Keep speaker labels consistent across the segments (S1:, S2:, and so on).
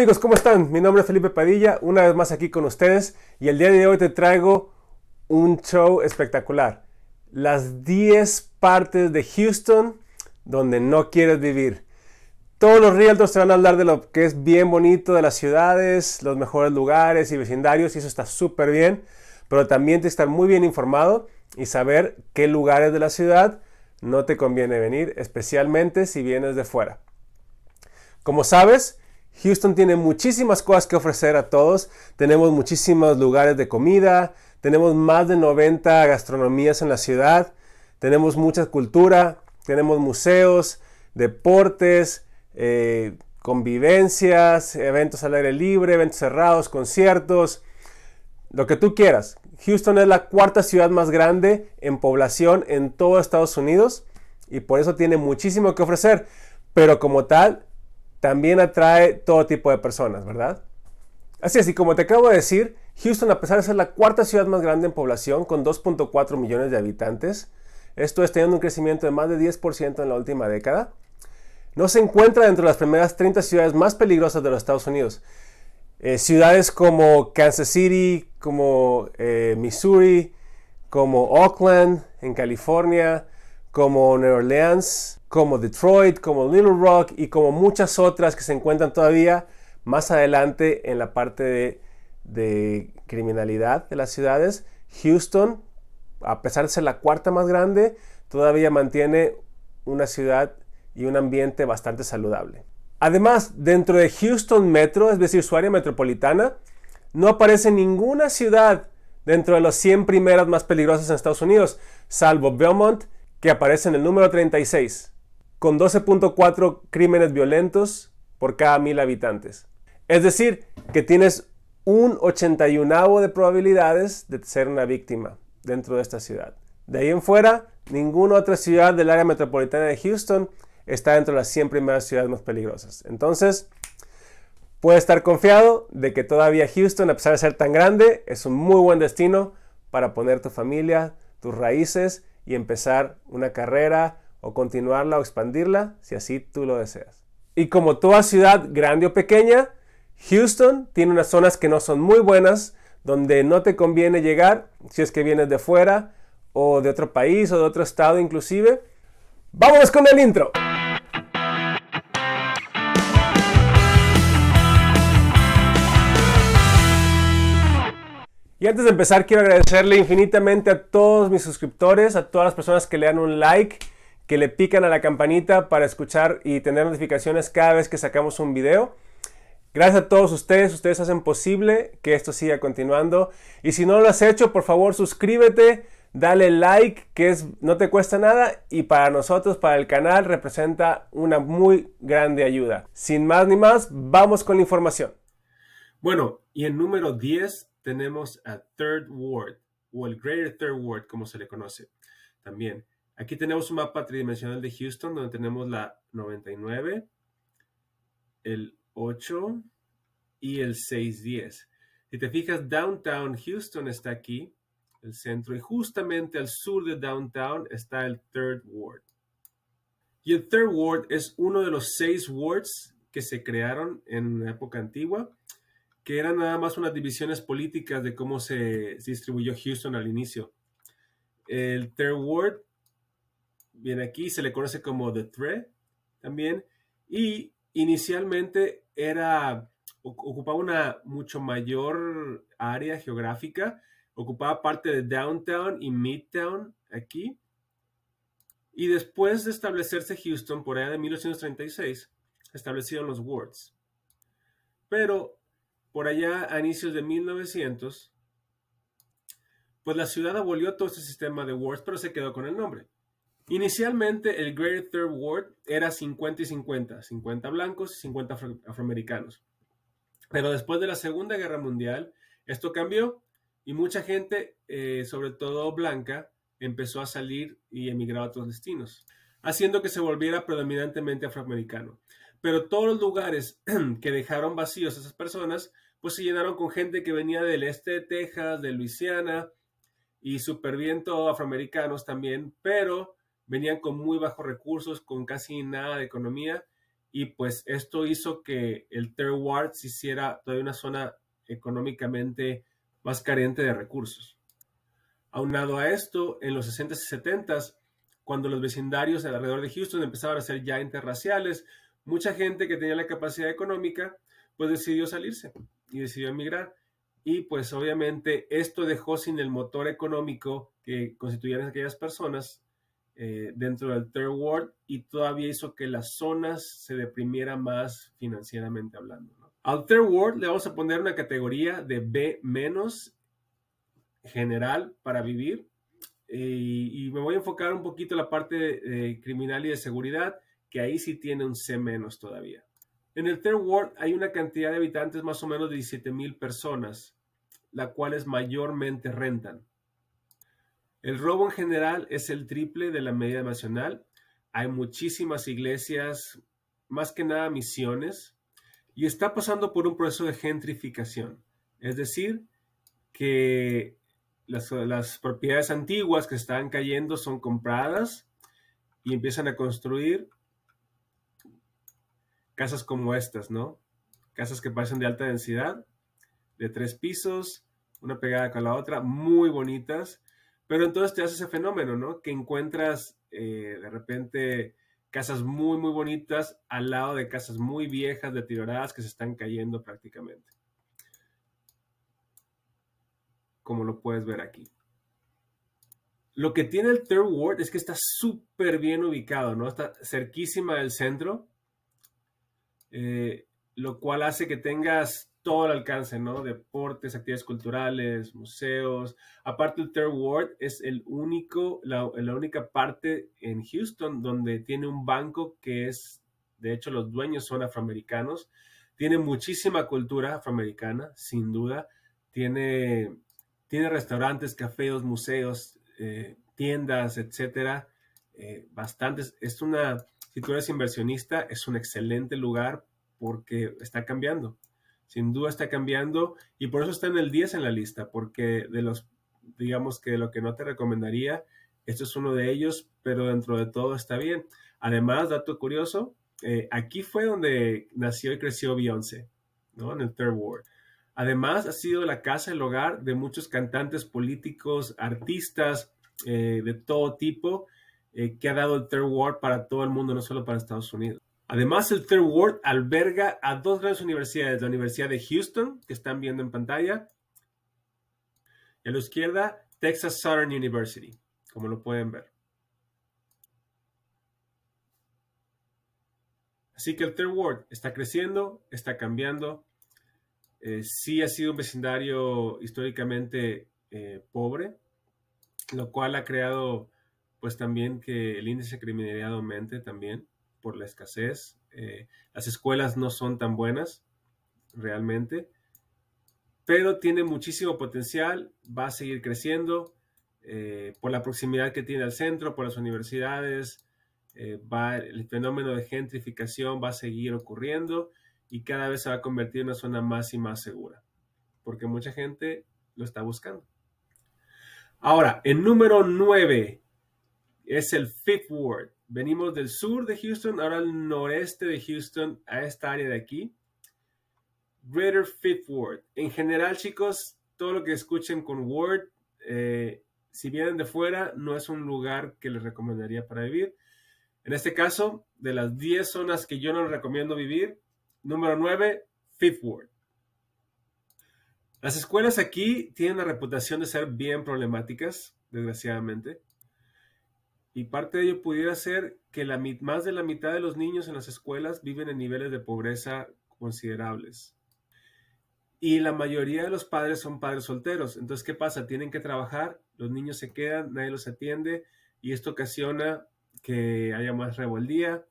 S1: amigos? ¿Cómo están? Mi nombre es Felipe Padilla, una vez más aquí con ustedes y el día de hoy te traigo un show espectacular. Las 10 partes de Houston donde no quieres vivir. Todos los realtors te van a hablar de lo que es bien bonito de las ciudades, los mejores lugares y vecindarios y eso está súper bien, pero también te estar muy bien informado y saber qué lugares de la ciudad no te conviene venir, especialmente si vienes de fuera. Como sabes, Houston tiene muchísimas cosas que ofrecer a todos. Tenemos muchísimos lugares de comida, tenemos más de 90 gastronomías en la ciudad, tenemos mucha cultura, tenemos museos, deportes, eh, convivencias, eventos al aire libre, eventos cerrados, conciertos, lo que tú quieras. Houston es la cuarta ciudad más grande en población en todo Estados Unidos y por eso tiene muchísimo que ofrecer. Pero como tal, también atrae todo tipo de personas, ¿verdad? Así es, y como te acabo de decir, Houston, a pesar de ser la cuarta ciudad más grande en población, con 2.4 millones de habitantes, esto es teniendo un crecimiento de más de 10% en la última década, no se encuentra dentro de las primeras 30 ciudades más peligrosas de los Estados Unidos. Eh, ciudades como Kansas City, como eh, Missouri, como Oakland, en California, como New Orleans, como Detroit, como Little Rock y como muchas otras que se encuentran todavía más adelante en la parte de, criminalidad de las ciudades. Houston, a pesar de ser la cuarta más grande, todavía mantiene una ciudad y un ambiente bastante saludable. Además, dentro de Houston Metro, es decir, su área metropolitana, no aparece ninguna ciudad dentro de las 100 primeras más peligrosas en Estados Unidos, salvo Belmont, que aparece en el número 36, con 12.4 crímenes violentos por cada mil habitantes. Es decir, que tienes un 81 de probabilidades de ser una víctima dentro de esta ciudad. De ahí en fuera, ninguna otra ciudad del área metropolitana de Houston está dentro de las 100 primeras ciudades más peligrosas. Entonces, puedes estar confiado de que todavía Houston, a pesar de ser tan grande, es un muy buen destino para poner tu familia, tus raíces y empezar una carrera o continuarla o expandirla si así tú lo deseas. Y como toda ciudad grande o pequeña, Houston tiene unas zonas que no son muy buenas, donde no te conviene llegar si es que vienes de fuera o de otro país o de otro estado inclusive. Vamos con el intro. Y antes de empezar, quiero agradecerle infinitamente a todos mis suscriptores, a todas las personas que le dan un like, que le pican a la campanita para escuchar y tener notificaciones cada vez que sacamos un video. Gracias a todos ustedes, ustedes hacen posible que esto siga continuando. Y si no lo has hecho, por favor suscríbete, dale like, que es, no te cuesta nada y para nosotros, para el canal, representa una muy grande ayuda. Sin más ni más, vamos con la información. Bueno, y en número 10 tenemos a Third Ward o el Greater Third Ward, como se le conoce también. Aquí tenemos un mapa tridimensional de Houston donde tenemos la 99, el 8 y el 610. Si te fijas, Downtown Houston está aquí, el centro, y justamente al sur de Downtown está el Third Ward. Y el Third Ward es uno de los seis wards que se crearon en una época antigua que eran nada más unas divisiones políticas de cómo se, distribuyó Houston al inicio. El Third Ward viene aquí, se le conoce como The Threat también, y inicialmente era, ocupaba una mucho mayor área geográfica, ocupaba parte de Downtown y Midtown aquí, y después de establecerse Houston por allá de 1836, establecieron los Wards. Pero por allá a inicios de 1900, pues la ciudad abolió todo este sistema de wards, pero se quedó con el nombre. Inicialmente el Great Third Ward era 50 y 50, 50 blancos y 50 afroamericanos. Pero después de la Segunda Guerra Mundial, esto cambió y mucha gente, eh, sobre todo blanca, empezó a salir y emigrar a otros destinos, haciendo que se volviera predominantemente afroamericano pero todos los lugares que dejaron vacíos esas personas, pues se llenaron con gente que venía del este de Texas, de Luisiana, y súper bien afroamericanos también, pero venían con muy bajos recursos, con casi nada de economía, y pues esto hizo que el Third Ward se hiciera todavía una zona económicamente más carente de recursos. Aunado a esto, en los 60s y 70s, cuando los vecindarios alrededor de Houston empezaban a ser ya interraciales, mucha gente que tenía la capacidad económica, pues decidió salirse y decidió emigrar. Y pues obviamente esto dejó sin el motor económico que constituían aquellas personas eh, dentro del Third World y todavía hizo que las zonas se deprimieran más financieramente hablando. Al Third World le vamos a poner una categoría de B menos general para vivir. y me voy a enfocar un poquito en la parte eh, criminal y de seguridad que ahí sí tiene un C menos todavía. En el Third World hay una cantidad de habitantes más o menos de 17.000 personas, las cuales mayormente rentan. El robo en general es el triple de la media nacional. Hay muchísimas iglesias, más que nada misiones, y está pasando por un proceso de gentrificación. Es decir, que las propiedades antiguas que están cayendo son compradas y empiezan a construir casas como estas, ¿no? Casas que parecen de alta densidad, de tres pisos, una pegada con la otra, muy bonitas, pero entonces te hace ese fenómeno, ¿no? Que encuentras eh, de repente casas muy, muy bonitas al lado de casas muy viejas, deterioradas, que se están cayendo prácticamente. Como lo puedes ver aquí. Lo que tiene el Third Ward es que está súper bien ubicado, ¿no? Está cerquísima del centro. Eh, lo cual hace que tengas todo el alcance, ¿no? Deportes, actividades culturales, museos. Aparte, el Third World es el único, la, única parte en Houston donde tiene un banco que es, de hecho, los dueños son afroamericanos. Tiene muchísima cultura afroamericana, sin duda. Tiene, tiene restaurantes, cafés, museos, eh, tiendas, etcétera. Eh, bastantes. Es una si eres inversionista, es un excelente lugar porque está cambiando. Sin duda está cambiando y por eso está en el 10 en la lista, porque de los, digamos que lo que no te recomendaría, esto es uno de ellos, pero dentro de todo está bien. Además, dato curioso, eh, aquí fue donde nació y creció Beyoncé, ¿no? En el Third World. Además, ha sido la casa, el hogar de muchos cantantes políticos, artistas eh, de todo tipo eh, que ha dado el Third World para todo el mundo, no solo para Estados Unidos. Además, el Third World alberga a dos grandes universidades, la Universidad de Houston, que están viendo en pantalla, y a la izquierda, Texas Southern University, como lo pueden ver. Así que el Third World está creciendo, está cambiando. Eh, sí ha sido un vecindario históricamente eh, pobre, lo cual ha creado pues también que el índice de criminalidad aumente también por la escasez. Eh, las escuelas no son tan buenas realmente, pero tiene muchísimo potencial, va a seguir creciendo eh, por la proximidad que tiene al centro, por las universidades, eh, va, el fenómeno de gentrificación va a seguir ocurriendo y cada vez se va a convertir en una zona más y más segura, porque mucha gente lo está buscando. Ahora, en número 9, es el Fifth Ward. Venimos del sur de Houston, ahora al noreste de Houston, a esta área de aquí. Greater Fifth Ward. En general, chicos, todo lo que escuchen con Ward, eh, si vienen de fuera, no es un lugar que les recomendaría para vivir. En este caso, de las 10 zonas que yo no recomiendo vivir, número 9, Fifth Ward. Las escuelas aquí tienen la reputación de ser bien problemáticas, desgraciadamente. Y parte de ello pudiera ser que más de la mitad de los niños en las escuelas viven en niveles de pobreza considerables. Y la mayoría de los padres son padres solteros. Entonces, ¿qué pasa? Tienen que trabajar, los niños se quedan, nadie los atiende y esto ocasiona que haya más rebeldía,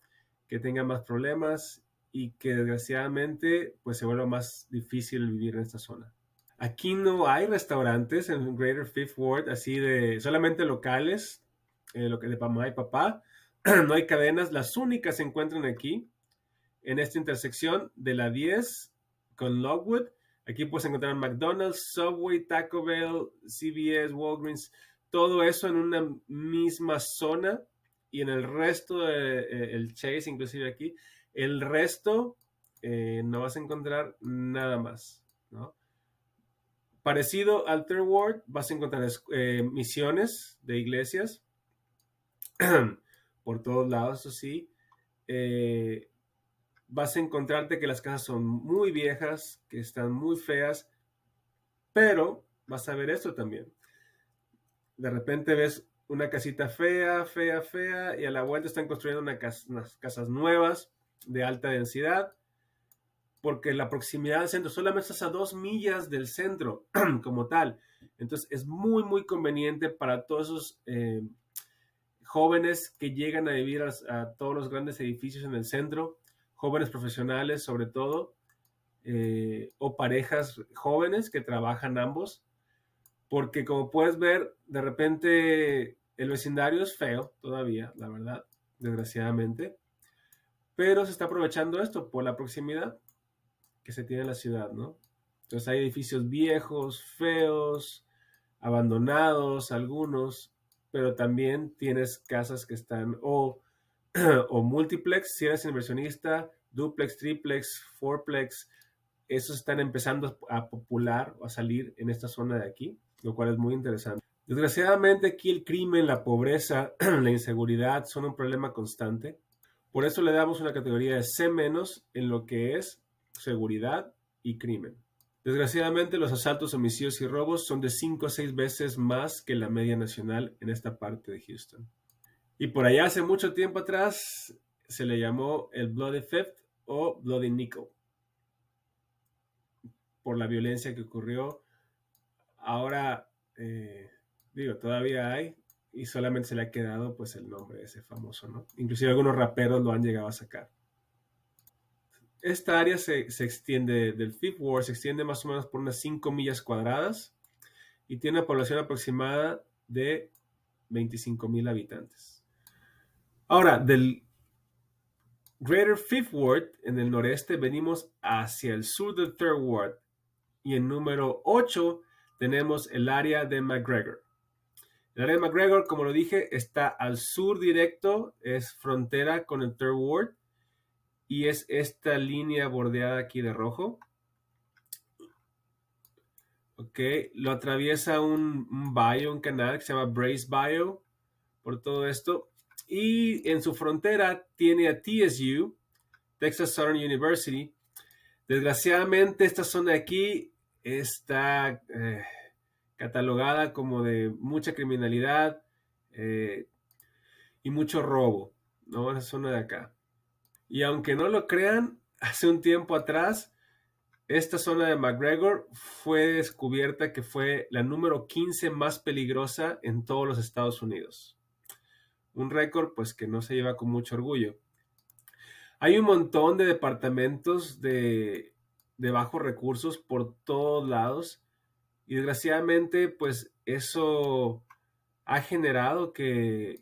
S1: que tengan más problemas y que desgraciadamente pues se vuelva más difícil vivir en esta zona. Aquí no hay restaurantes en Greater Fifth Ward así de solamente locales, eh, lo que de mamá y papá. no hay cadenas, las únicas se encuentran aquí, en esta intersección de la 10 con Lockwood. Aquí puedes encontrar McDonald's, Subway, Taco Bell, CBS, Walgreens, todo eso en una misma zona y en el resto del eh, el Chase, inclusive aquí, el resto eh, no vas a encontrar nada más, Parecido al Third World, vas a encontrar misiones de iglesias, por todos lados, eso sí. Eh, vas a encontrarte que las casas son muy viejas, que están muy feas, pero vas a ver esto también. De repente ves una casita fea, fea, fea, y a la vuelta están construyendo una unas casas nuevas de alta densidad, porque la proximidad del centro, solamente estás a dos millas del centro como tal. Entonces es muy, muy conveniente para todos esos eh, jóvenes que llegan a vivir a, todos los grandes edificios en el centro, jóvenes profesionales sobre todo, eh, o parejas jóvenes que trabajan ambos, porque como puedes ver, de repente el vecindario es feo todavía, la verdad, desgraciadamente, pero se está aprovechando esto por la proximidad que se tiene a la ciudad, ¿no? Entonces hay edificios viejos, feos, abandonados, algunos, pero también tienes casas que están o, o multiplex, si eres inversionista, duplex, triplex, fourplex, esos están empezando a popular o a salir en esta zona de aquí, lo cual es muy interesante. Desgraciadamente aquí el crimen, la pobreza, la inseguridad son un problema constante. Por eso le damos una categoría de C- en lo que es seguridad y crimen. Desgraciadamente, los asaltos, homicidios y robos son de 5 o 6 veces más que la media nacional en esta parte de Houston. Y por allá, hace mucho tiempo atrás, se le llamó el Bloody Theft o Bloody Nickel por la violencia que ocurrió. Ahora, eh, digo, todavía hay y solamente se le ha quedado pues el nombre de ese famoso, ¿no? Inclusive algunos raperos lo han llegado a sacar. Esta área se, extiende del Fifth Ward, se extiende más o menos por unas 5 millas cuadradas y tiene una población aproximada de 25 mil habitantes. Ahora, del Greater Fifth Ward en el noreste venimos hacia el sur del Third Ward y en número 8 tenemos el área de McGregor. El área de McGregor, como lo dije, está al sur directo, es frontera con el Third Ward y es esta línea bordeada aquí de rojo. Ok, lo atraviesa un, un un canal que se llama Brace Bio, por todo esto. Y en su frontera tiene a TSU, Texas Southern University. Desgraciadamente esta zona de aquí está eh, catalogada como de mucha criminalidad eh, y mucho robo, ¿no? Esa zona de acá. Y aunque no lo crean, hace un tiempo atrás, esta zona de McGregor fue descubierta que fue la número 15 más peligrosa en todos los Estados Unidos. Un récord pues que no se lleva con mucho orgullo. Hay un montón de departamentos de, de bajos recursos por todos lados y desgraciadamente pues eso ha generado que,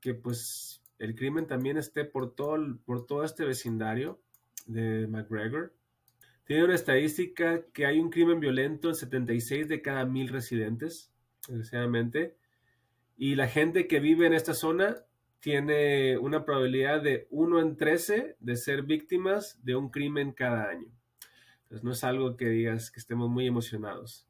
S1: que pues el crimen también esté por todo, por todo este vecindario de McGregor. Tiene una estadística que hay un crimen violento en 76 de cada mil residentes, desgraciadamente. Y la gente que vive en esta zona tiene una probabilidad de 1 en 13 de ser víctimas de un crimen cada año. Entonces no es algo que digas que estemos muy emocionados.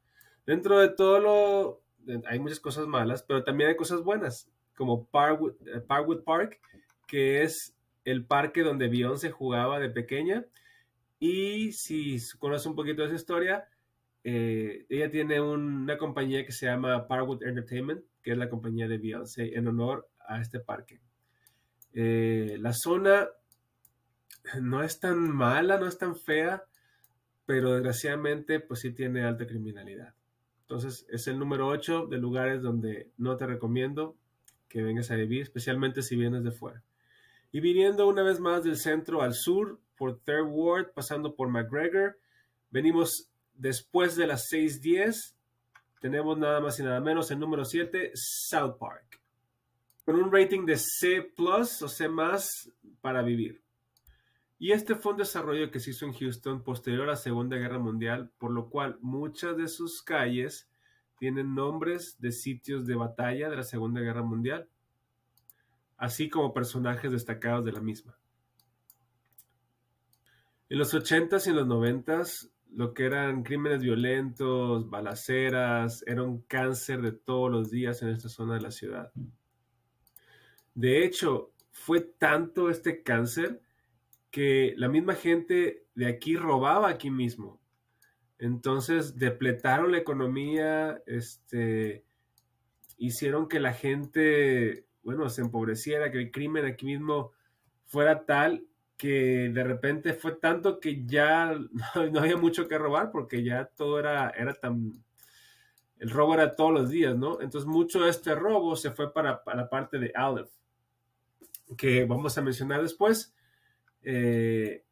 S1: Dentro de todo lo... Hay muchas cosas malas, pero también hay cosas buenas como Parkwood, eh, Park, que es el parque donde Beyoncé jugaba de pequeña. Y si conoces un poquito de esa historia, eh, ella tiene una compañía que se llama Parkwood Entertainment, que es la compañía de Beyoncé en honor a este parque. Eh, la zona no es tan mala, no es tan fea, pero desgraciadamente pues sí tiene alta criminalidad. Entonces es el número 8 de lugares donde no te recomiendo que vengas a vivir, especialmente si vienes de fuera. Y viniendo una vez más del centro al sur, por Third Ward, pasando por McGregor, venimos después de las 6.10, tenemos nada más y nada menos el número 7, South Park, con un rating de C ⁇ o C ⁇ para vivir. Y este fue un desarrollo que se hizo en Houston posterior a la Segunda Guerra Mundial, por lo cual muchas de sus calles tienen nombres de sitios de batalla de la Segunda Guerra Mundial, así como personajes destacados de la misma. En los 80s y en los 90s, lo que eran crímenes violentos, balaceras, era un cáncer de todos los días en esta zona de la ciudad. De hecho, fue tanto este cáncer que la misma gente de aquí robaba aquí mismo. Entonces, depletaron la economía, este, hicieron que la gente, bueno, se empobreciera, que el crimen aquí mismo fuera tal que de repente fue tanto que ya no, había mucho que robar porque ya todo era, era tan, el robo era todos los días, ¿no? Entonces mucho de este robo se fue para, la parte de Aleph, que vamos a mencionar después. Eh,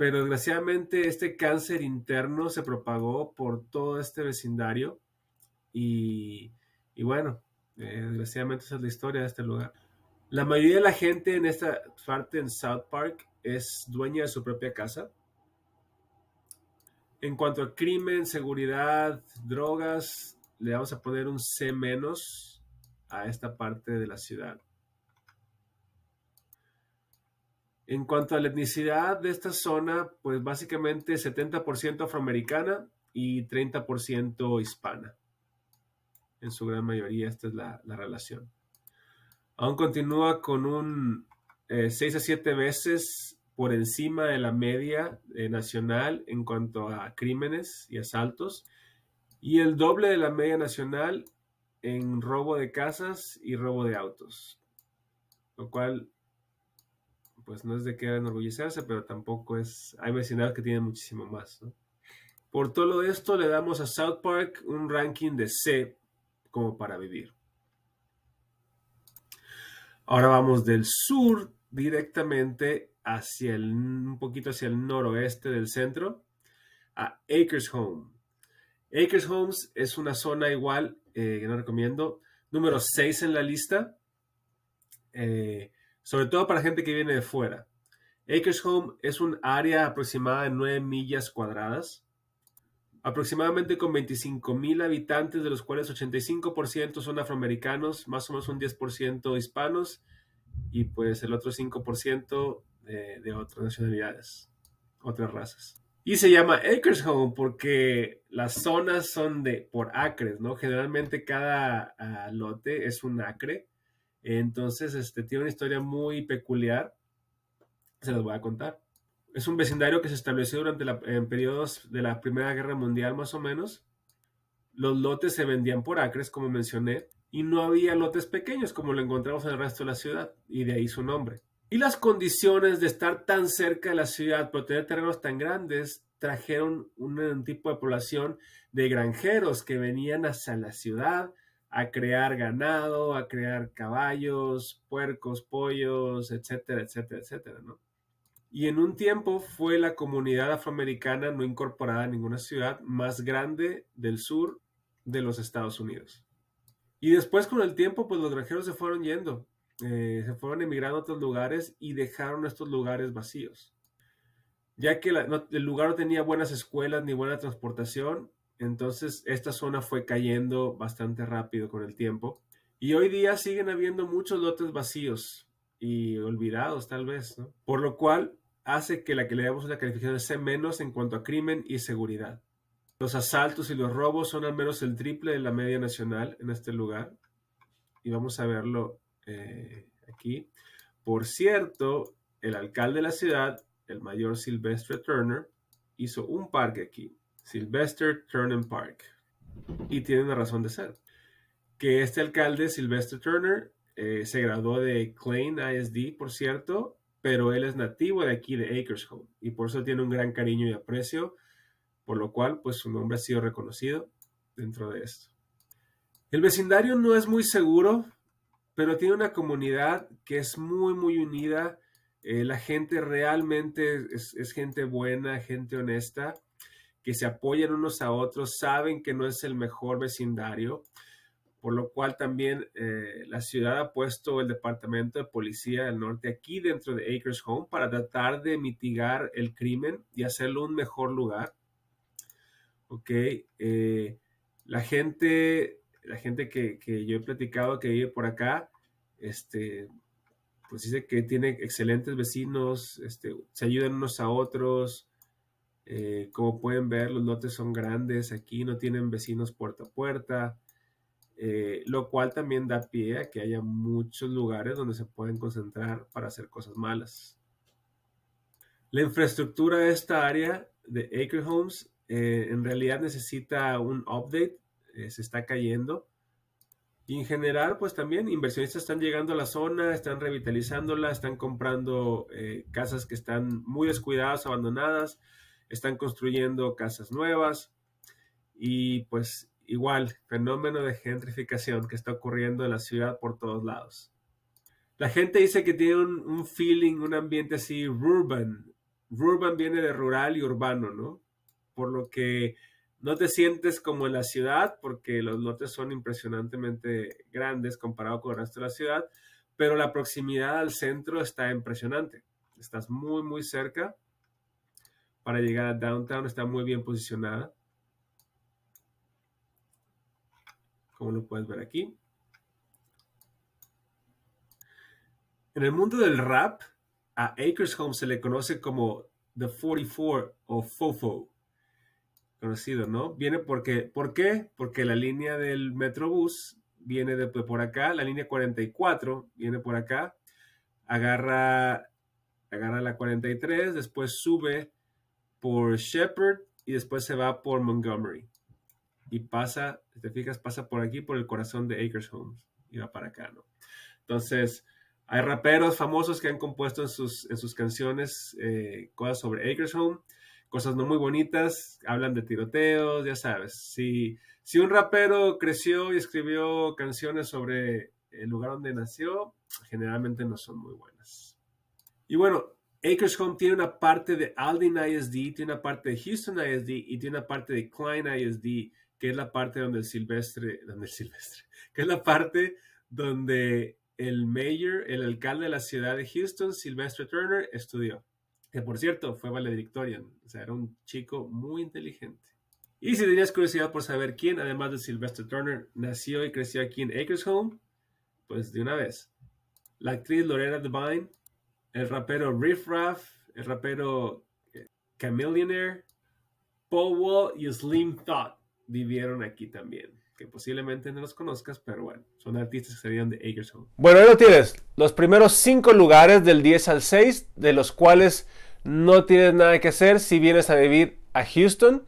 S1: pero desgraciadamente este cáncer interno se propagó por todo este vecindario y, bueno, eh, desgraciadamente esa es la historia de este lugar. La mayoría de la gente en esta parte en South Park es dueña de su propia casa. En cuanto a crimen, seguridad, drogas, le vamos a poner un C menos a esta parte de la ciudad. En cuanto a la etnicidad de esta zona, pues básicamente 70% afroamericana y 30% hispana. En su gran mayoría esta es la, relación. Aún continúa con un eh, 6 a 7 veces por encima de la media eh, nacional en cuanto a crímenes y asaltos y el doble de la media nacional en robo de casas y robo de autos, lo cual pues no es de qué enorgullecerse, pero tampoco es... Hay vecindarios que tienen muchísimo más, ¿no? Por todo esto le damos a South Park un ranking de C como para vivir. Ahora vamos del sur directamente hacia el, un poquito hacia el noroeste del centro, a Acres Home. Acres Homes es una zona igual eh, que no recomiendo, número 6 en la lista. Eh, sobre todo para gente que viene de fuera. Acres Home es un área aproximada de 9 millas cuadradas, aproximadamente con mil habitantes, de los cuales 85% son afroamericanos, más o menos un 10% hispanos y pues el otro 5% de, de otras nacionalidades, otras razas. Y se llama Acres Home porque las zonas son de por acres, ¿no? Generalmente cada ah, lote es un acre entonces, este, tiene una historia muy peculiar. Se los voy a contar. Es un vecindario que se estableció durante la, periodos de la Primera Guerra Mundial, más o menos. Los lotes se vendían por acres, como mencioné, y no había lotes pequeños como lo encontramos en el resto de la ciudad, y de ahí su nombre. Y las condiciones de estar tan cerca de la ciudad, pero tener terrenos tan grandes, trajeron un, un tipo de población de granjeros que venían hacia la ciudad a crear ganado, a crear caballos, puercos, pollos, etcétera, etcétera, etcétera, Y en un tiempo fue la comunidad afroamericana no incorporada a ninguna ciudad más grande del sur de los Estados Unidos. Y después con el tiempo, pues los granjeros se fueron yendo, eh, se fueron emigrando a otros lugares y dejaron estos lugares vacíos. Ya que el lugar no tenía buenas escuelas ni buena transportación, entonces, esta zona fue cayendo bastante rápido con el tiempo. Y hoy día siguen habiendo muchos lotes vacíos y olvidados tal vez, ¿no? Por lo cual hace que la que le damos una calificación sea menos en cuanto a crimen y seguridad. Los asaltos y los robos son al menos el triple de la media nacional en este lugar. Y vamos a verlo eh, aquí. Por cierto, el alcalde de la ciudad, el mayor Silvestre Turner, hizo un parque aquí. Sylvester Turner Park. Y tiene una razón de ser. Que este alcalde, Sylvester Turner, eh, se graduó de Klein ISD, por cierto, pero él es nativo de aquí, de Acres Home, y por eso tiene un gran cariño y aprecio, por lo cual, pues su nombre ha sido reconocido dentro de esto. El vecindario no es muy seguro, pero tiene una comunidad que es muy, muy unida. Eh, la gente realmente es, es gente buena, gente honesta que se apoyan unos a otros, saben que no es el mejor vecindario, por lo cual también eh, la ciudad ha puesto el Departamento de Policía del Norte aquí dentro de Acres Home para tratar de mitigar el crimen y hacerlo un mejor lugar. Ok, eh, la gente, la gente que, yo he platicado que vive por acá, este, pues dice que tiene excelentes vecinos, este, se ayudan unos a otros, eh, como pueden ver, los lotes son grandes aquí, no tienen vecinos puerta a puerta, eh, lo cual también da pie a que haya muchos lugares donde se pueden concentrar para hacer cosas malas. La infraestructura de esta área de Acre Homes eh, en realidad necesita un update, se está cayendo. Y en general, pues también inversionistas están llegando a la zona, están revitalizándola, están comprando casas que están muy descuidadas, abandonadas, están construyendo casas nuevas y pues igual, fenómeno de gentrificación que está ocurriendo en la ciudad por todos lados. La gente dice que tiene un, feeling, un ambiente así urban. Urban viene de rural y urbano, ¿no? Por lo que no te sientes como en la ciudad porque los lotes son impresionantemente grandes comparado con el resto de la ciudad, pero la proximidad al centro está impresionante. Estás muy, muy cerca para llegar a downtown, está muy bien posicionada. Como lo puedes ver aquí. En el mundo del rap, a Acres Home se le conoce como The 44 o FOFO. Conocido, ¿no? Viene porque, ¿por qué? Porque la línea del Metrobús viene por acá, la línea 44 viene por acá, agarra, agarra la 43, después sube por Shepard y después se va por Montgomery. Y pasa, si te fijas, pasa por aquí, por el corazón de Acres Homes. Y va para acá, ¿no? Entonces, hay raperos famosos que han compuesto en sus, en sus canciones eh, cosas sobre Acres Home, cosas no muy bonitas, hablan de tiroteos, ya sabes. Si, si un rapero creció y escribió canciones sobre el lugar donde nació, generalmente no son muy buenas. Y bueno, Acres Home tiene una parte de Aldin ISD, tiene una parte de Houston ISD y tiene una parte de Klein ISD, que es la parte donde el silvestre, donde silvestre, que es la parte donde el mayor, el alcalde de la ciudad de Houston, Silvestre Turner, estudió. Que por cierto, fue valedictorian, o sea, era un chico muy inteligente. Y si tenías curiosidad por saber quién, además de Silvestre Turner, nació y creció aquí en Acres Home, pues de una vez. La actriz Lorena Devine el rapero Riff Raff, el rapero eh, Chameleonaire, Paul Wall y Slim Thought vivieron aquí también. Que posiblemente no los conozcas, pero bueno, son artistas que salieron de Home. Bueno, ahí lo tienes. Los primeros cinco lugares del 10 al 6, de los cuales no tienes nada que hacer si vienes a vivir a Houston,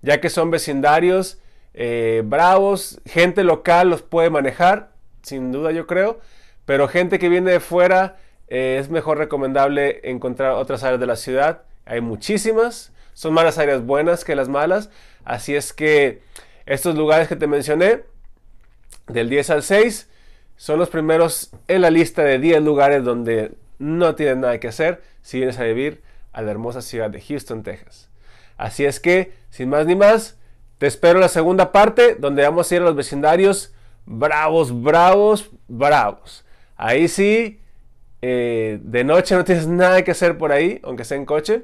S1: ya que son vecindarios eh, bravos, gente local los puede manejar, sin duda yo creo, pero gente que viene de fuera eh, es mejor recomendable encontrar otras áreas de la ciudad. Hay muchísimas. Son más las áreas buenas que las malas. Así es que estos lugares que te mencioné, del 10 al 6, son los primeros en la lista de 10 lugares donde no tienes nada que hacer si vienes a vivir a la hermosa ciudad de Houston, Texas. Así es que, sin más ni más, te espero en la segunda parte donde vamos a ir a los vecindarios bravos, bravos, bravos. Ahí sí, eh, de noche no tienes nada que hacer por ahí, aunque sea en coche.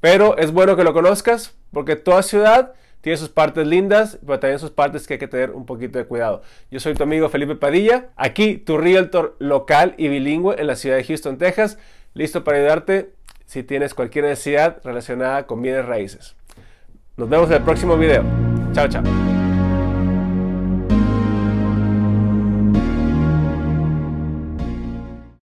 S1: Pero es bueno que lo conozcas porque toda ciudad tiene sus partes lindas, pero también sus partes que hay que tener un poquito de cuidado. Yo soy tu amigo Felipe Padilla, aquí tu realtor local y bilingüe en la ciudad de Houston, Texas, listo para ayudarte si tienes cualquier necesidad relacionada con bienes raíces. Nos vemos en el próximo video. Chao, chao.